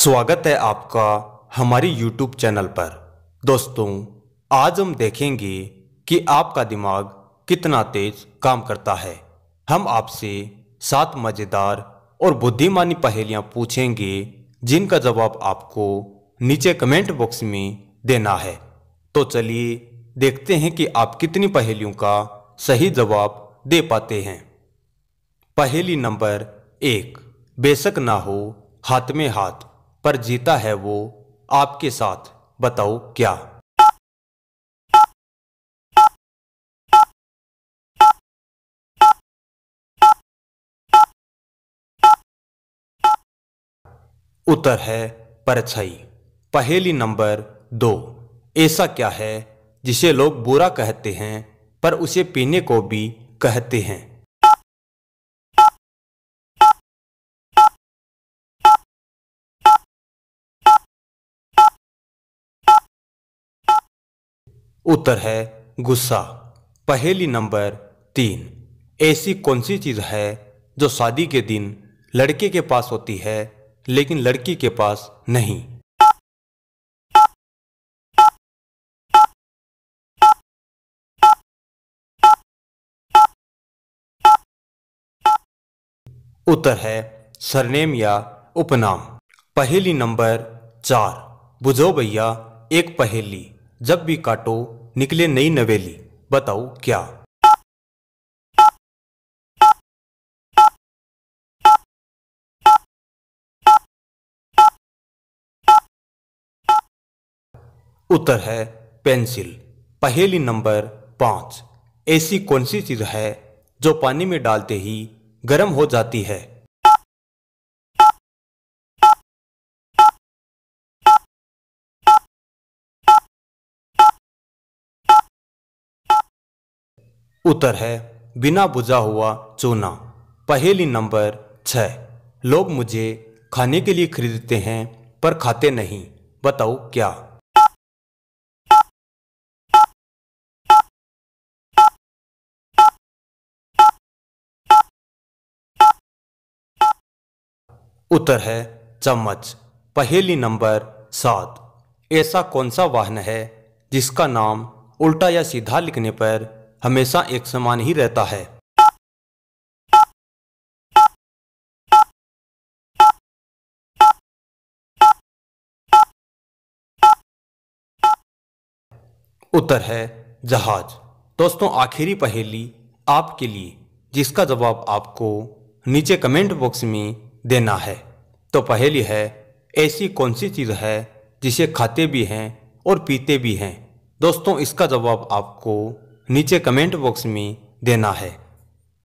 स्वागत है आपका हमारी YouTube चैनल पर दोस्तों आज हम देखेंगे कि आपका दिमाग कितना तेज काम करता है हम आपसे सात मज़ेदार और बुद्धिमानी पहेलियां पूछेंगे जिनका जवाब आपको नीचे कमेंट बॉक्स में देना है तो चलिए देखते हैं कि आप कितनी पहेलियों का सही जवाब दे पाते हैं पहेली नंबर एक बेशक ना हो हाथ में हाथ पर जीता है वो आपके साथ बताओ क्या उत्तर है परछाई पहेली नंबर दो ऐसा क्या है जिसे लोग बुरा कहते हैं पर उसे पीने को भी कहते हैं उत्तर है गुस्सा पहेली नंबर तीन ऐसी कौन सी चीज़ है जो शादी के दिन लड़के के पास होती है लेकिन लड़की के पास नहीं उत्तर है सरनेम या उपनाम पहेली नंबर चार बुझो भैया एक पहेली जब भी काटो निकले नई नवेली बताओ क्या उत्तर है पेंसिल पहेली नंबर पांच ऐसी कौन सी चीज़ है जो पानी में डालते ही गर्म हो जाती है उत्तर है बिना बुझा हुआ चूना पहेली नंबर छः लोग मुझे खाने के लिए खरीदते हैं पर खाते नहीं बताओ क्या उत्तर है चम्मच पहेली नंबर सात ऐसा कौन सा वाहन है जिसका नाम उल्टा या सीधा लिखने पर हमेशा एक समान ही रहता है उत्तर है जहाज दोस्तों आखिरी पहेली आपके लिए जिसका जवाब आपको नीचे कमेंट बॉक्स में देना है तो पहेली है ऐसी कौन सी चीज़ है जिसे खाते भी हैं और पीते भी हैं दोस्तों इसका जवाब आपको नीचे कमेंट बॉक्स में देना है